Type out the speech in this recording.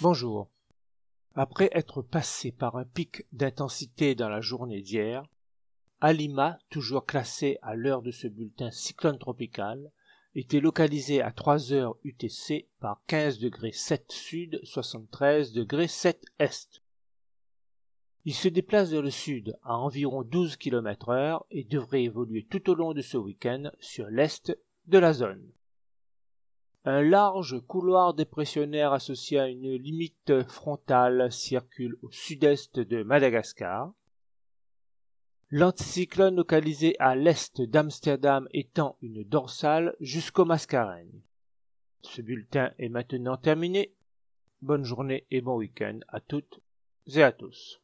Bonjour. Après être passé par un pic d'intensité dans la journée d'hier, Alima, toujours classé à l'heure de ce bulletin cyclone tropical, était localisé à 3 heures UTC par 15°7 degrés sud, 73°7 degrés est. Il se déplace vers le sud à environ 12 km heure et devrait évoluer tout au long de ce week-end sur l'est de la zone. Un large couloir dépressionnaire associé à une limite frontale circule au sud-est de Madagascar. L'anticyclone localisé à l'est d'Amsterdam étend une dorsale jusqu'au mascareignes Ce bulletin est maintenant terminé. Bonne journée et bon week-end à toutes et à tous.